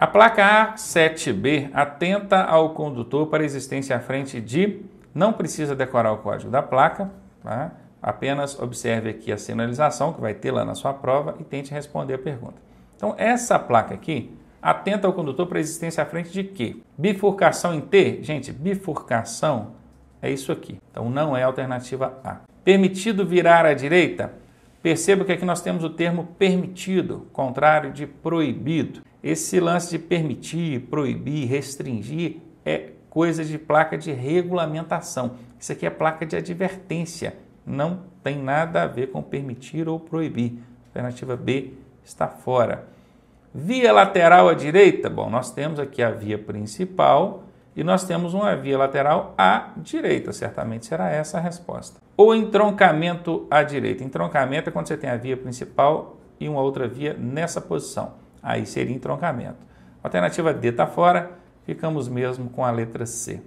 A placa A7B atenta ao condutor para a existência à frente de. Não precisa decorar o código da placa, tá? apenas observe aqui a sinalização que vai ter lá na sua prova e tente responder a pergunta. Então, essa placa aqui atenta ao condutor para a existência à frente de quê? Bifurcação em T? Gente, bifurcação é isso aqui. Então, não é alternativa A. Permitido virar à direita? Perceba que aqui nós temos o termo permitido, contrário de proibido. Esse lance de permitir, proibir, restringir é coisa de placa de regulamentação. Isso aqui é placa de advertência, não tem nada a ver com permitir ou proibir. Alternativa B está fora. Via lateral à direita, bom, nós temos aqui a via principal e nós temos uma via lateral à direita, certamente será essa a resposta. Ou entroncamento à direita. Entroncamento é quando você tem a via principal e uma outra via nessa posição. Aí seria entroncamento. Alternativa D está fora, ficamos mesmo com a letra C.